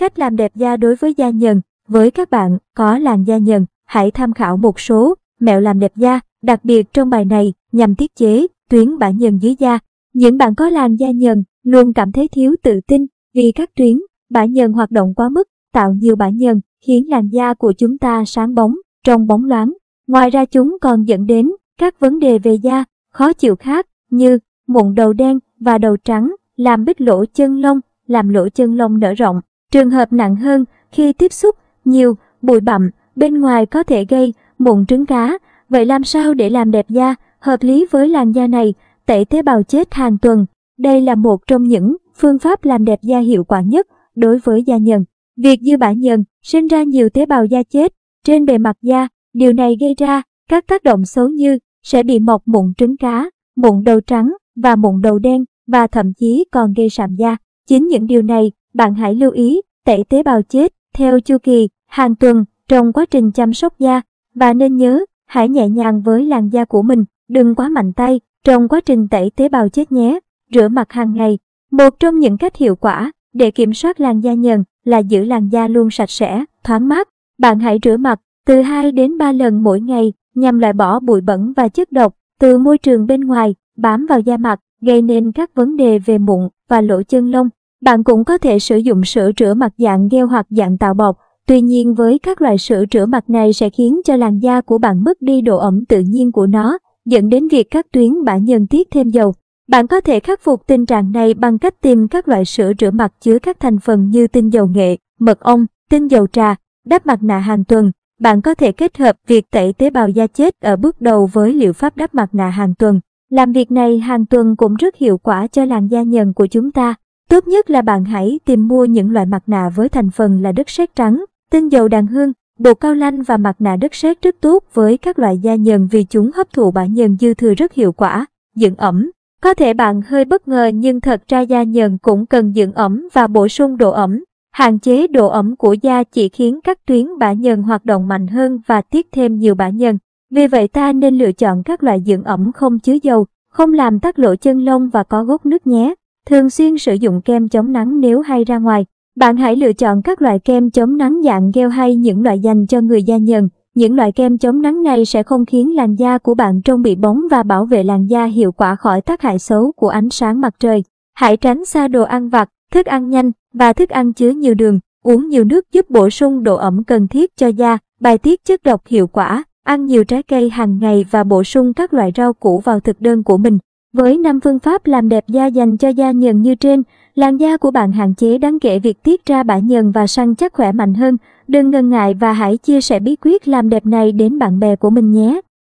Cách làm đẹp da đối với da nhờn, với các bạn có làn da nhờn, hãy tham khảo một số mẹo làm đẹp da, đặc biệt trong bài này nhằm tiết chế tuyến bã nhờn dưới da. Những bạn có làn da nhờn luôn cảm thấy thiếu tự tin vì các tuyến bã nhờn hoạt động quá mức, tạo nhiều bã nhờn, khiến làn da của chúng ta sáng bóng, trong bóng loáng. Ngoài ra chúng còn dẫn đến các vấn đề về da khó chịu khác như mụn đầu đen và đầu trắng, làm bít lỗ chân lông, làm lỗ chân lông nở rộng, Trường hợp nặng hơn, khi tiếp xúc nhiều bụi bặm bên ngoài có thể gây mụn trứng cá, vậy làm sao để làm đẹp da hợp lý với làn da này, tẩy tế bào chết hàng tuần. Đây là một trong những phương pháp làm đẹp da hiệu quả nhất đối với da nhờn. Việc dư bã nhờn sinh ra nhiều tế bào da chết trên bề mặt da, điều này gây ra các tác động xấu như sẽ bị mọc mụn trứng cá, mụn đầu trắng và mụn đầu đen và thậm chí còn gây sạm da. Chính những điều này bạn hãy lưu ý, tẩy tế bào chết theo chu kỳ hàng tuần trong quá trình chăm sóc da và nên nhớ hãy nhẹ nhàng với làn da của mình, đừng quá mạnh tay trong quá trình tẩy tế bào chết nhé. Rửa mặt hàng ngày, một trong những cách hiệu quả để kiểm soát làn da nhờn là giữ làn da luôn sạch sẽ, thoáng mát. Bạn hãy rửa mặt từ 2 đến 3 lần mỗi ngày nhằm loại bỏ bụi bẩn và chất độc từ môi trường bên ngoài bám vào da mặt, gây nên các vấn đề về mụn và lỗ chân lông. Bạn cũng có thể sử dụng sữa rửa mặt dạng gel hoặc dạng tạo bọc, tuy nhiên với các loại sữa rửa mặt này sẽ khiến cho làn da của bạn mất đi độ ẩm tự nhiên của nó, dẫn đến việc các tuyến bạn nhân tiết thêm dầu. Bạn có thể khắc phục tình trạng này bằng cách tìm các loại sữa rửa mặt chứa các thành phần như tinh dầu nghệ, mật ong, tinh dầu trà, đắp mặt nạ hàng tuần. Bạn có thể kết hợp việc tẩy tế bào da chết ở bước đầu với liệu pháp đắp mặt nạ hàng tuần. Làm việc này hàng tuần cũng rất hiệu quả cho làn da nhờn của chúng ta. Tốt nhất là bạn hãy tìm mua những loại mặt nạ với thành phần là đất sét trắng, tinh dầu đàn hương, bột cao lanh và mặt nạ đất sét rất tốt với các loại da nhờn vì chúng hấp thụ bã nhờn dư thừa rất hiệu quả, dưỡng ẩm. Có thể bạn hơi bất ngờ nhưng thật ra da nhờn cũng cần dưỡng ẩm và bổ sung độ ẩm. Hạn chế độ ẩm của da chỉ khiến các tuyến bã nhờn hoạt động mạnh hơn và tiết thêm nhiều bã nhờn. Vì vậy ta nên lựa chọn các loại dưỡng ẩm không chứa dầu, không làm tắc lỗ chân lông và có gốc nước nhé. Thường xuyên sử dụng kem chống nắng nếu hay ra ngoài. Bạn hãy lựa chọn các loại kem chống nắng dạng gel hay những loại dành cho người da nhờn. Những loại kem chống nắng này sẽ không khiến làn da của bạn trông bị bóng và bảo vệ làn da hiệu quả khỏi tác hại xấu của ánh sáng mặt trời. Hãy tránh xa đồ ăn vặt, thức ăn nhanh và thức ăn chứa nhiều đường. Uống nhiều nước giúp bổ sung độ ẩm cần thiết cho da, bài tiết chất độc hiệu quả. Ăn nhiều trái cây hàng ngày và bổ sung các loại rau củ vào thực đơn của mình. Với năm phương pháp làm đẹp da dành cho da nhờn như trên, làn da của bạn hạn chế đáng kể việc tiết ra bã nhờn và săn chắc khỏe mạnh hơn. Đừng ngần ngại và hãy chia sẻ bí quyết làm đẹp này đến bạn bè của mình nhé.